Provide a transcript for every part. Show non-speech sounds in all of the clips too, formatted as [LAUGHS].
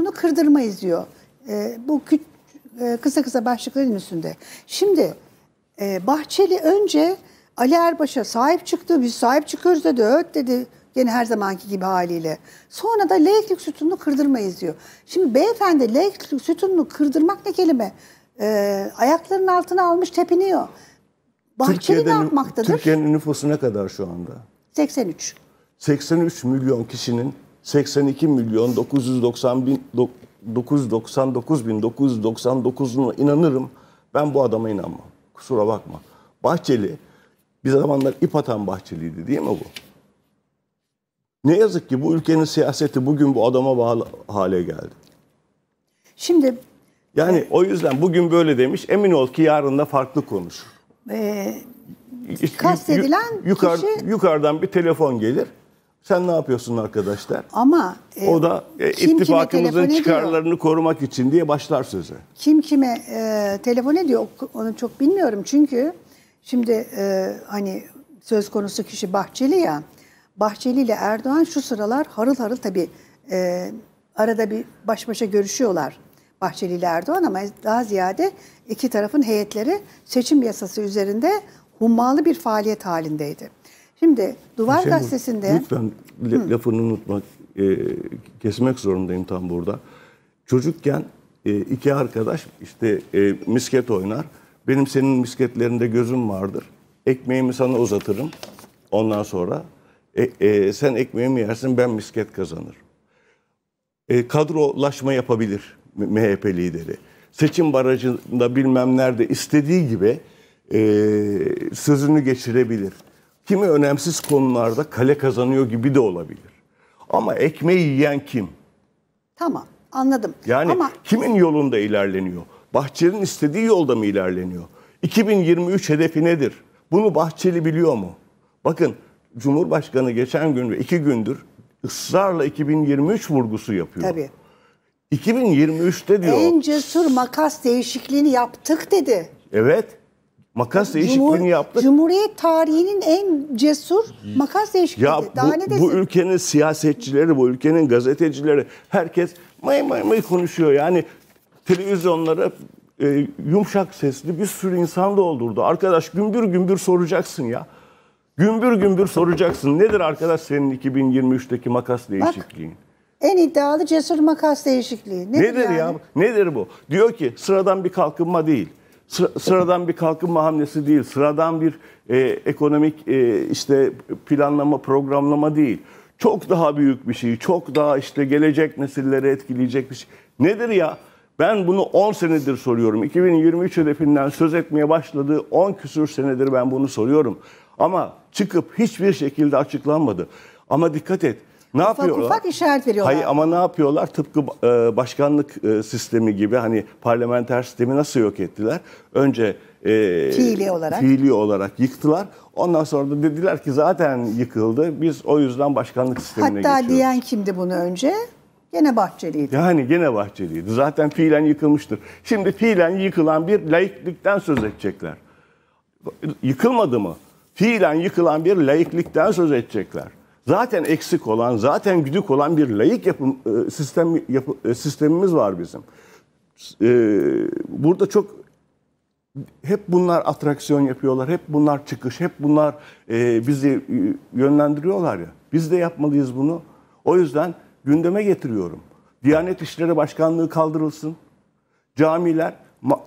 bunu kırdırmayız diyor. E, bu küt, e, kısa kısa başlıkların üstünde. Şimdi e, Bahçeli önce Ali Erbaş'a sahip çıktı. Biz sahip çıkıyoruz dedi. Öt dedi. Yine her zamanki gibi haliyle. Sonra da laiklik sütununu kırdırmayız diyor. Şimdi beyefendi laiklik sütununu kırdırmak ne kelime? Ee, ayaklarının altına almış tepiniyor. Bahçeli Türkiye'de, ne yapmaktadır? Türkiye'nin nüfusu ne kadar şu anda? 83. 83 milyon kişinin 82 milyon 990 bin 999 bin inanırım. Ben bu adama inanmam. Kusura bakma. Bahçeli bir zamanlar ip atan Bahçeli'ydi değil mi bu? Ne yazık ki bu ülkenin siyaseti bugün bu adama bağlı hale geldi. Şimdi yani o yüzden bugün böyle demiş. Emin ol ki yarın da farklı konuşur. E, kastedilen yuk, yukarı, kişi... Yukarıdan bir telefon gelir. Sen ne yapıyorsun arkadaşlar? Ama e, o da e, kim ittifakımızın çıkarlarını ediyor? korumak için diye başlar söze. Kim kime e, telefon ediyor onu çok bilmiyorum. Çünkü şimdi e, hani söz konusu kişi Bahçeli ya. Bahçeli ile Erdoğan şu sıralar harıl harıl tabii e, arada bir baş başa görüşüyorlar. Bahçeli ile Erdoğan ama daha ziyade iki tarafın heyetleri seçim yasası üzerinde hummalı bir faaliyet halindeydi. Şimdi Duvar şey, Gazetesi'nde... Lütfen Hı. lafını unutmak, e, kesmek zorundayım tam burada. Çocukken e, iki arkadaş işte e, misket oynar. Benim senin misketlerinde gözüm vardır. Ekmeğimi sana uzatırım. Ondan sonra e, e, sen ekmeğimi yersin ben misket kazanır. E, kadrolaşma yapabilir MHP lideri. Seçim barajında bilmem nerede istediği gibi e, sözünü geçirebilir. Kimi önemsiz konularda kale kazanıyor gibi de olabilir. Ama ekmeği yiyen kim? Tamam anladım. Yani Ama... kimin yolunda ilerleniyor? Bahçeli'nin istediği yolda mı ilerleniyor? 2023 hedefi nedir? Bunu Bahçeli biliyor mu? Bakın Cumhurbaşkanı geçen gün ve iki gündür ısrarla 2023 vurgusu yapıyor. Tabii. 2023'te diyor. En cesur makas değişikliğini yaptık dedi. Evet makas değişikliğini Cumhur, yaptık. Cumhuriyet tarihinin en cesur makas değişikliği. Ya bu, Daha ne desin? bu ülkenin siyasetçileri, bu ülkenin gazetecileri herkes may may may konuşuyor. Yani televizyonlara e, yumuşak sesli bir sürü insan doldurdu. Arkadaş gümbür gümbür soracaksın ya. Gümbür gümbür soracaksın. Nedir arkadaş senin 2023'teki makas değişikliğin? Bak. En iddialı cesur makas değişikliği. Nedir, Nedir yani? ya? Nedir bu? Diyor ki sıradan bir kalkınma değil. Sıra, sıradan bir kalkınma hamlesi değil, sıradan bir e, ekonomik e, işte planlama, programlama değil. Çok daha büyük bir şey, çok daha işte gelecek nesilleri etkileyecek bir şey. Nedir ya? Ben bunu 10 senedir soruyorum. 2023 hedefinden söz etmeye başladığı 10 küsür senedir ben bunu soruyorum. Ama çıkıp hiçbir şekilde açıklanmadı. Ama dikkat et ne ufak yapıyorlar? ufak işaret veriyorlar. Hayır ama ne yapıyorlar? Tıpkı e, başkanlık e, sistemi gibi hani parlamenter sistemi nasıl yok ettiler? Önce e, fiili olarak fiili olarak yıktılar. Ondan sonra da dediler ki zaten yıkıldı. Biz o yüzden başkanlık sistemine Hatta geçiyoruz. Hatta diyen kimdi bunu önce? Gene Bahçeli'ydi. Yani gene Bahçeli'ydi. Zaten fiilen yıkılmıştır. Şimdi fiilen yıkılan bir laiklikten söz edecekler. Yıkılmadı mı? Fiilen yıkılan bir laiklikten söz edecekler zaten eksik olan, zaten güdük olan bir layık yapım, e, sistem, yapı, e, sistemimiz var bizim. E, burada çok hep bunlar atraksiyon yapıyorlar, hep bunlar çıkış, hep bunlar bizi yönlendiriyorlar ya. Biz de yapmalıyız bunu. O yüzden gündeme getiriyorum. Diyanet İşleri Başkanlığı kaldırılsın. Camiler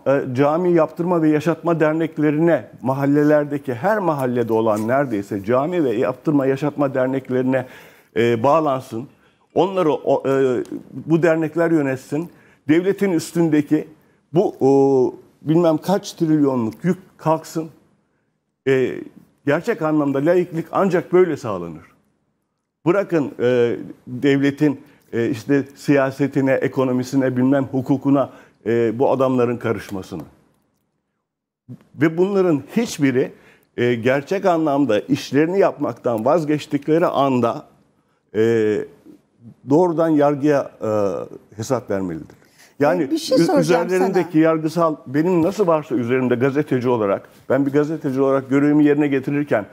e, cami yaptırma ve yaşatma derneklerine mahallelerdeki her mahallede olan neredeyse cami ve yaptırma yaşatma derneklerine e, bağlansın. Onları o, e, bu dernekler yönetsin. Devletin üstündeki bu o, bilmem kaç trilyonluk yük kalksın. E, gerçek anlamda laiklik ancak böyle sağlanır. Bırakın e, devletin e, işte siyasetine, ekonomisine, bilmem hukukuna e, bu adamların karışmasını. Ve bunların hiçbiri e, gerçek anlamda işlerini yapmaktan vazgeçtikleri anda e, doğrudan yargıya e, hesap vermelidir. Yani bir şey üzerlerindeki sana. yargısal benim nasıl varsa üzerimde gazeteci olarak ben bir gazeteci olarak görevimi yerine getirirken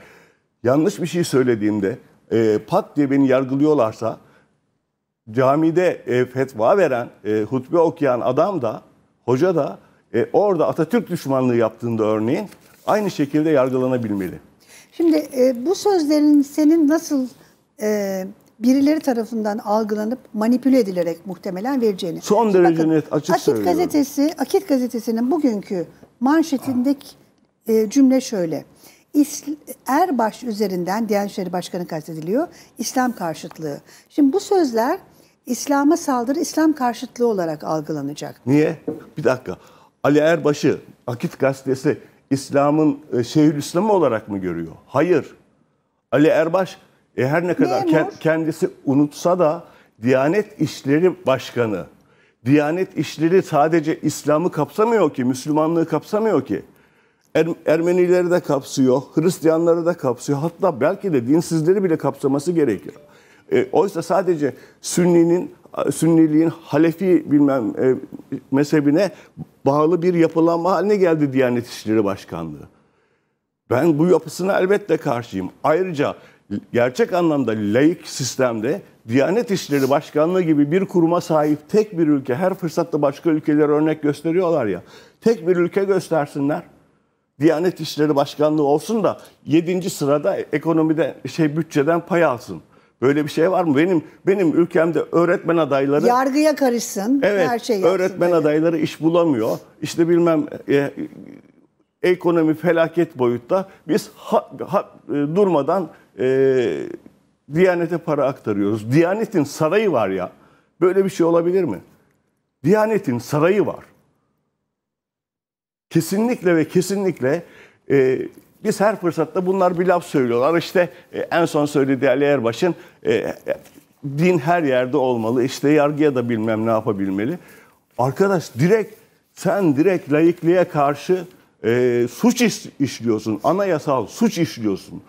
yanlış bir şey söylediğimde e, pat diye beni yargılıyorlarsa camide e, fetva veren, e, hutbe okuyan adam da, hoca da e, orada Atatürk düşmanlığı yaptığında örneğin aynı şekilde yargılanabilmeli. Şimdi e, bu sözlerin senin nasıl e, birileri tarafından algılanıp manipüle edilerek muhtemelen vereceğini. Son derece Bakın, net açık Akit söylüyorum. Gazetesi, Akit gazetesinin bugünkü manşetindeki e, cümle şöyle. İsl Erbaş üzerinden Diyanet İşleri Başkanı kastediliyor. İslam karşıtlığı. Şimdi bu sözler İslam'a saldırı İslam karşıtlığı olarak algılanacak. Niye? Bir dakika. Ali Erbaş'ı Akit gazetesi İslam'ın e, İslamı olarak mı görüyor? Hayır. Ali Erbaş e, her ne kadar ke- kendisi unutsa da Diyanet İşleri Başkanı. Diyanet işleri sadece İslam'ı kapsamıyor ki, Müslümanlığı kapsamıyor ki. Er, Ermenileri de kapsıyor, Hristiyanları da kapsıyor. Hatta belki de dinsizleri bile kapsaması gerekir. E, oysa sadece Sünni'nin Sünniliğin Halefi bilmem e, mezhebine bağlı bir yapılanma haline geldi Diyanet İşleri Başkanlığı. Ben bu yapısına elbette karşıyım. Ayrıca gerçek anlamda laik sistemde Diyanet İşleri Başkanlığı gibi bir kuruma sahip tek bir ülke, her fırsatta başka ülkelere örnek gösteriyorlar ya, tek bir ülke göstersinler. Diyanet İşleri Başkanlığı olsun da 7. sırada ekonomide şey bütçeden pay alsın. Böyle bir şey var mı? Benim benim ülkemde öğretmen adayları yargıya karışsın, evet, her şey Öğretmen böyle. adayları iş bulamıyor. İşte bilmem e, ekonomi felaket boyutta biz ha, ha, e, durmadan e, Diyanete para aktarıyoruz. Diyanetin sarayı var ya. Böyle bir şey olabilir mi? Diyanetin sarayı var. Kesinlikle ve kesinlikle e, biz her fırsatta bunlar bir laf söylüyorlar. İşte e, en son söylediği Ali Erbaş'ın e, din her yerde olmalı. İşte yargıya da bilmem ne yapabilmeli. Arkadaş direkt sen direkt laikliğe karşı e, suç iş, işliyorsun. Anayasal suç işliyorsun.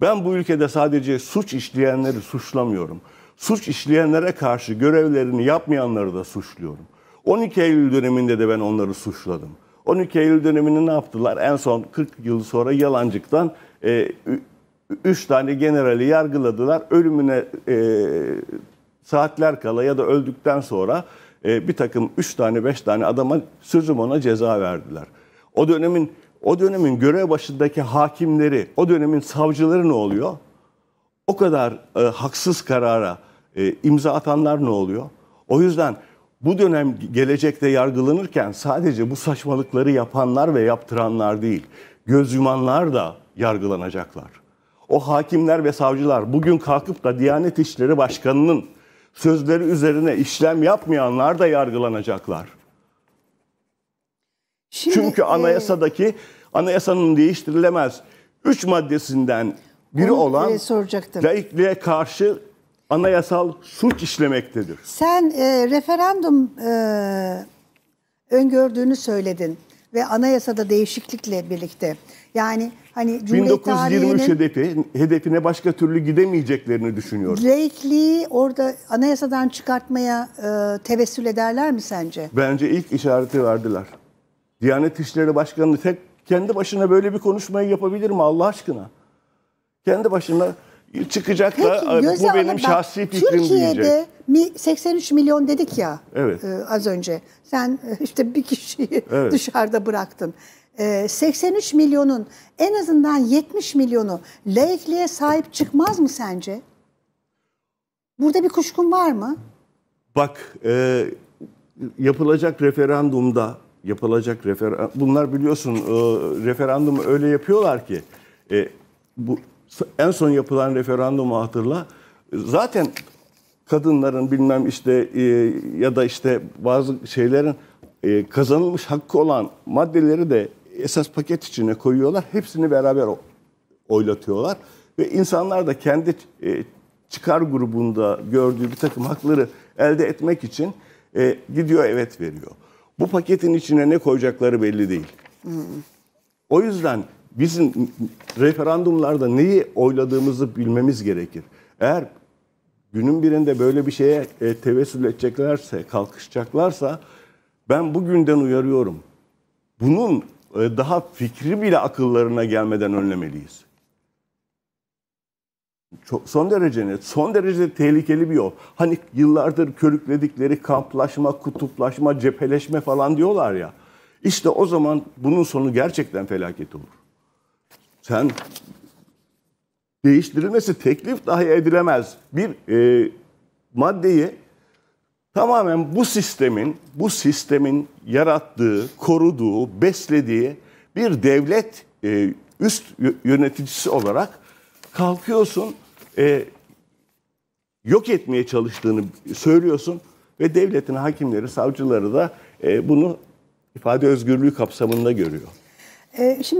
Ben bu ülkede sadece suç işleyenleri suçlamıyorum. Suç işleyenlere karşı görevlerini yapmayanları da suçluyorum. 12 Eylül döneminde de ben onları suçladım. 12 Eylül dönemini ne yaptılar? En son 40 yıl sonra Yalancık'tan 3 e, üç tane generali yargıladılar. Ölümüne e, saatler kala ya da öldükten sonra e, bir takım 3 tane 5 tane adama sözüm ona ceza verdiler. O dönemin o dönemin görev başındaki hakimleri, o dönemin savcıları ne oluyor? O kadar e, haksız karara e, imza atanlar ne oluyor? O yüzden bu dönem gelecekte yargılanırken sadece bu saçmalıkları yapanlar ve yaptıranlar değil, göz yumanlar da yargılanacaklar. O hakimler ve savcılar bugün kalkıp da Diyanet İşleri Başkanı'nın sözleri üzerine işlem yapmayanlar da yargılanacaklar. Şimdi, Çünkü e, anayasadaki anayasanın değiştirilemez üç maddesinden biri e, olan laikliğe karşı anayasal suç işlemektedir. Sen e, referandum e, öngördüğünü söyledin ve anayasada değişiklikle birlikte. Yani hani Cumhuriyet hedefi, hedefine başka türlü gidemeyeceklerini düşünüyorum. Laikliği orada anayasadan çıkartmaya e, tevessül ederler mi sence? Bence ilk işareti verdiler. Diyanet İşleri Başkanı tek kendi başına böyle bir konuşmayı yapabilir mi Allah aşkına? Kendi başına Çıkacak Peki, da e, bu benim bak, şahsi fikrim Türkiye'de diyecek. 83 milyon dedik ya evet. e, az önce. Sen e, işte bir kişiyi [LAUGHS] evet. dışarıda bıraktın. E, 83 milyonun en azından 70 milyonu laikliğe sahip çıkmaz mı sence? Burada bir kuşkun var mı? Bak e, yapılacak referandumda yapılacak refer bunlar biliyorsun e, referandumu öyle yapıyorlar ki e, bu en son yapılan referandumu hatırla. Zaten kadınların bilmem işte e, ya da işte bazı şeylerin e, kazanılmış hakkı olan maddeleri de esas paket içine koyuyorlar. Hepsini beraber oylatıyorlar ve insanlar da kendi e, çıkar grubunda gördüğü bir takım hakları elde etmek için gidiyor evet veriyor. Bu paketin içine ne koyacakları belli değil. Hmm. O yüzden bizim referandumlarda neyi oyladığımızı bilmemiz gerekir. Eğer günün birinde böyle bir şeye e, tevessül edeceklerse, kalkışacaklarsa ben bugünden uyarıyorum. Bunun e, daha fikri bile akıllarına gelmeden önlemeliyiz. Çok, son derece net, son derece tehlikeli bir yol. Hani yıllardır körükledikleri kamplaşma, kutuplaşma, cepheleşme falan diyorlar ya. İşte o zaman bunun sonu gerçekten felaket olur sen değiştirilmesi teklif dahi edilemez bir e, maddeyi tamamen bu sistemin bu sistemin yarattığı, koruduğu, beslediği bir devlet e, üst yöneticisi olarak kalkıyorsun e, yok etmeye çalıştığını söylüyorsun ve devletin hakimleri, savcıları da e, bunu ifade özgürlüğü kapsamında görüyor. Ee, şimdi